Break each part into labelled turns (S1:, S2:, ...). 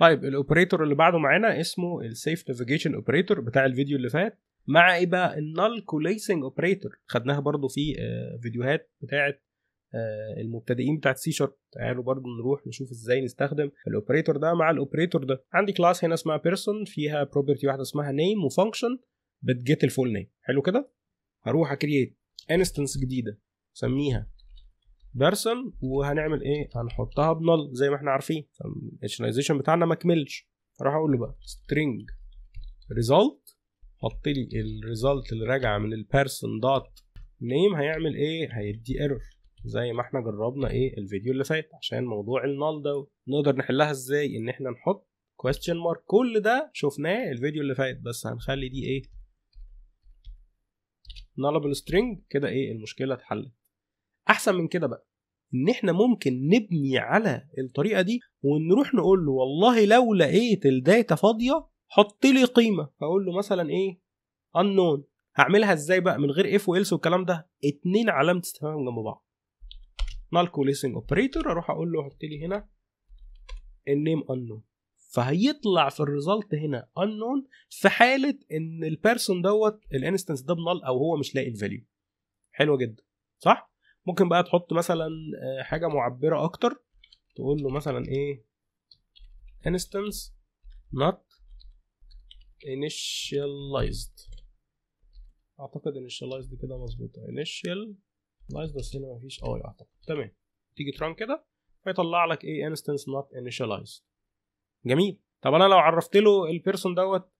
S1: طيب الاوبريتور اللي بعده معانا اسمه السيف نافيجيشن اوبريتور بتاع الفيديو اللي فات مع ايه بقى النال كوليسنج اوبريتور خدناها برضو في آه، فيديوهات بتاعه آه، المبتدئين بتاعت سي شارب تعالوا برضو نروح نشوف ازاي نستخدم الاوبريتور ده مع الاوبريتور ده عندي كلاس هنا اسمها بيرسون فيها بروبرتي واحده اسمها نيم وفانكشن بتجيت الفول نيم حلو كده هروح اكريت انستنس جديده سميها بيرسون وهنعمل ايه هنحطها بنل زي ما احنا عارفين الاتشنايزيشن بتاعنا ما كملش اروح اقول له بقى string result حط لي الريزلت اللي راجعه من البيرسون دوت نيم هيعمل ايه هيدي ايرور زي ما احنا جربنا ايه الفيديو اللي فات عشان موضوع النال ده نقدر نحلها ازاي ان احنا نحط question mark كل ده شفناه الفيديو اللي فات بس هنخلي دي ايه nullable string كده ايه المشكله اتحلت احسن من كده بقى ان احنا ممكن نبني على الطريقه دي ونروح نقول له والله لو لقيت الداتا فاضيه حط لي قيمه هقول له مثلا ايه unknown هعملها ازاي بقى من غير اف والس والكلام ده اتنين علامه استفهام جنب بعض نال كوليسنج اوبريتور اروح اقول له حط لي هنا النيم unknown فهيطلع في الريزلت هنا unknown في حاله ان البيرسون دوت الانستنس ده بنال او هو مش لاقي الفاليو حلوه جدا صح ممكن بقى تحط مثلا آه، حاجه معبره اكتر تقول له مثلا ايه instance not initialized اعتقد initialized كده مظبوطه initialized بس هنا مفيش اي آه اعتقد تمام تيجي تران كده فيطلع لك ايه instance not initialized جميل طب انا لو عرفت له البيرسون دوت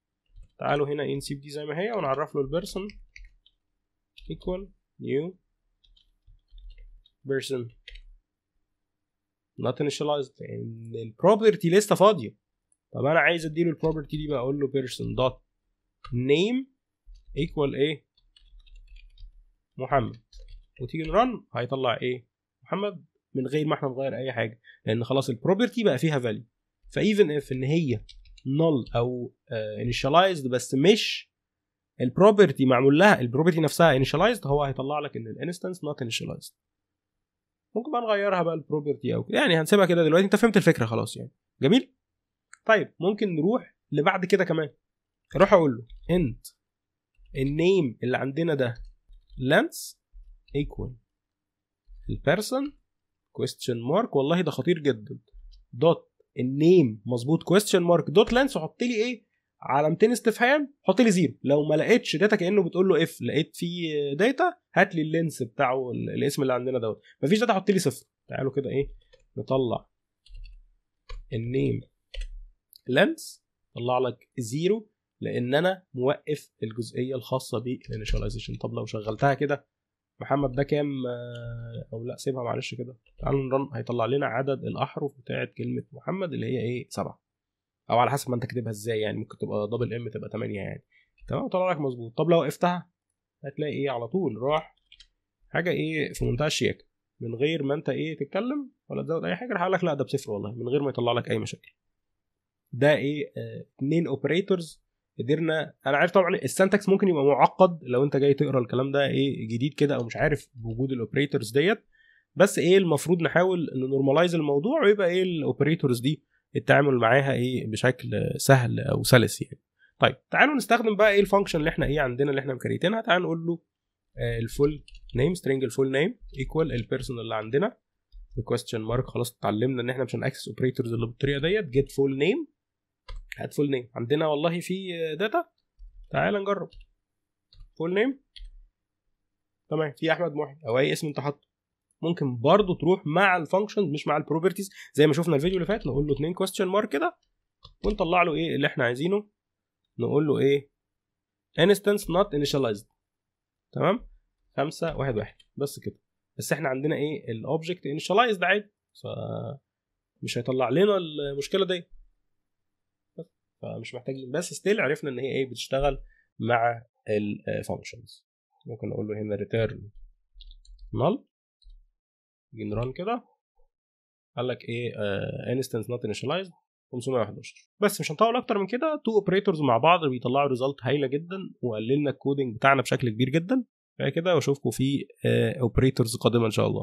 S1: تعالوا هنا انسيب دي زي ما هي ونعرف له البيرسون equal new person not initialized يعني البروبرتي لسه فاضيه طب انا عايز اديله البروبرتي دي بقى اقول له بيرسون دوت نيم ايكوال ايه محمد وتيجي نرن هيطلع ايه محمد من غير ما احنا نغير اي حاجه لان خلاص البروبرتي بقى فيها فاليو فايفن اف ان هي نل او آه، initialized بس مش البروبرتي معمول لها البروبرتي نفسها initialized هو هيطلع لك ان الانستنس not initialized ممكن بقى نغيرها بقى البروبرتي او كده يعني هنسيبها كده دلوقتي انت فهمت الفكره خلاص يعني جميل طيب ممكن نروح لبعد كده كمان اروح اقول له انت النيم اللي عندنا ده لانس ايكوال البيرسون كويستشن مارك والله ده خطير جدا دوت النيم مظبوط كويستشن مارك دوت لانس وحط لي ايه علامتين استفهام حط لي زيرو لو ما لقيتش داتا كانه بتقول له اف لقيت فيه داتا هات لي اللينس بتاعه الاسم اللي عندنا دوت مفيش داتا حط لي صفر تعالوا كده ايه نطلع النيم لينس طلع لك زيرو لان انا موقف الجزئيه الخاصه بالانيشاليزيشن طب لو شغلتها كده محمد ده كام آه، او لا سيبها معلش كده تعالوا نرن هيطلع لنا عدد الاحرف بتاعه كلمه محمد اللي هي ايه سبعه او على حسب ما انت كاتبها ازاي يعني ممكن تبقى دبل ام تبقى 8 يعني تمام طلع لك مظبوط طب لو وقفتها هتلاقي ايه على طول راح حاجه ايه في منتهى الشياكه من غير ما انت ايه تتكلم ولا تزود اي حاجه هقول لك لا ده بصفر والله من غير ما يطلع لك اي مشاكل ده ايه اثنين آه اوبريتورز قدرنا انا عارف طبعا السنتكس ممكن يبقى معقد لو انت جاي تقرا الكلام ده ايه جديد كده او مش عارف بوجود الاوبريتورز ديت بس ايه المفروض نحاول نورماليز الموضوع ويبقى ايه الاوبريتورز دي التعامل معاها ايه بشكل سهل او سلس يعني طيب تعالوا نستخدم بقى ايه الفانكشن اللي احنا ايه عندنا اللي احنا مكريتينها تعالوا نقول له الفول نيم سترينج الفول نيم ايكوال البيرسون اللي عندنا بكويستشن مارك خلاص اتعلمنا ان احنا مش هنأكسس اوبريتورز اللي بالطريقه ديت جيت فول نيم هات فول نيم عندنا والله في داتا تعال نجرب فول نيم تمام في احمد محي او اي اسم انت حاطه ممكن برضه تروح مع الفانكشن مش مع البروبرتيز زي ما شفنا الفيديو اللي فات نقول له اتنين كويستشن مارك كده ونطلع له ايه اللي احنا عايزينه نقول له ايه instance not initialized تمام خمسة واحد واحد بس كده بس احنا عندنا ايه الاوبجكت initialized عادي ف مش هيطلع لنا المشكله دي فمش محتاجين بس ستيل عرفنا ان هي ايه بتشتغل مع الفانكشنز ممكن اقول له هنا return null جنران كده قال لك ايه انستنس نوت انيشاليزد 511 بس مش هنطول اكتر من كده تو اوبريتورز مع بعض بيطلعوا ريزلت هايله جدا وقللنا الكودنج بتاعنا بشكل كبير جدا كده واشوفكم في اوبريتورز آه، قادمه ان شاء الله